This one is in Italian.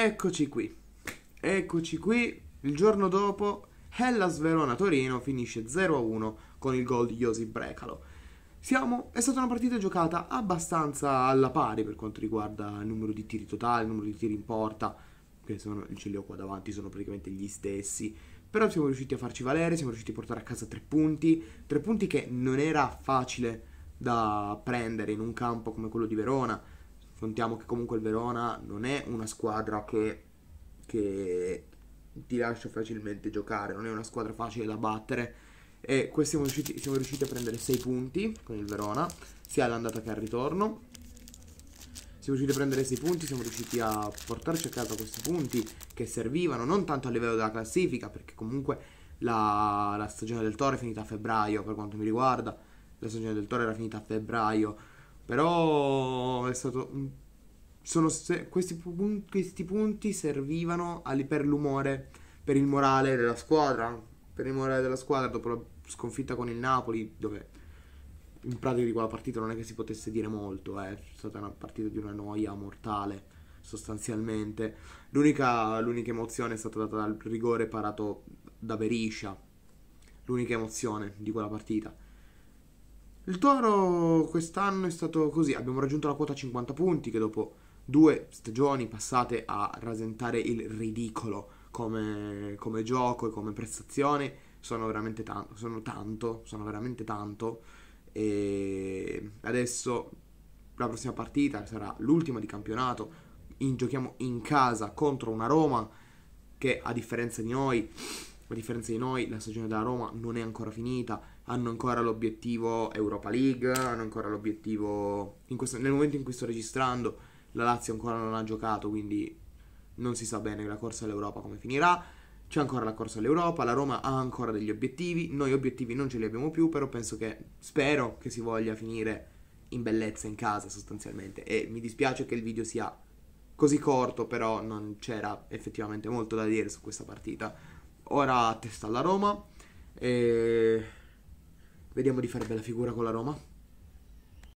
Eccoci qui. Eccoci qui. Il giorno dopo, Hellas Verona-Torino finisce 0-1 con il gol di Josi Brecalo. Siamo, è stata una partita giocata abbastanza alla pari per quanto riguarda il numero di tiri totale, il numero di tiri in porta, che sono, ce li ho qua davanti, sono praticamente gli stessi. Però siamo riusciti a farci valere, siamo riusciti a portare a casa tre punti, tre punti che non era facile da prendere in un campo come quello di Verona Contiamo che comunque il Verona non è una squadra che, che ti lascia facilmente giocare, non è una squadra facile da battere. E qui siamo riusciti, siamo riusciti a prendere 6 punti con il Verona, sia all'andata che al ritorno. Siamo riusciti a prendere 6 punti, siamo riusciti a portarci a casa questi punti che servivano, non tanto a livello della classifica, perché comunque la, la stagione del Toro è finita a febbraio per quanto mi riguarda, la stagione del Toro era finita a febbraio però è stato... Mm, sono, questi, punti, questi punti servivano per l'umore, per il morale della squadra, per il morale della squadra dopo la sconfitta con il Napoli, dove in pratica di quella partita non è che si potesse dire molto, eh. è stata una partita di una noia mortale sostanzialmente. L'unica, l'unica emozione è stata data dal rigore parato da Beriscia, l'unica emozione di quella partita. Il Toro quest'anno è stato così, abbiamo raggiunto la quota 50 punti che dopo due stagioni passate a rasentare il ridicolo come, come gioco e come prestazione sono veramente tanto, sono tanto, sono veramente tanto e adesso la prossima partita sarà l'ultima di campionato, in, giochiamo in casa contro una Roma che a differenza di noi a differenza di noi la stagione della Roma non è ancora finita, hanno ancora l'obiettivo Europa League, hanno ancora l'obiettivo... Questo, nel momento in cui sto registrando la Lazio ancora non ha giocato, quindi non si sa bene la corsa all'Europa come finirà, c'è ancora la corsa all'Europa, la Roma ha ancora degli obiettivi, noi obiettivi non ce li abbiamo più, però penso che, spero che si voglia finire in bellezza in casa sostanzialmente e mi dispiace che il video sia così corto, però non c'era effettivamente molto da dire su questa partita ora testa alla Roma e vediamo di fare bella figura con la Roma.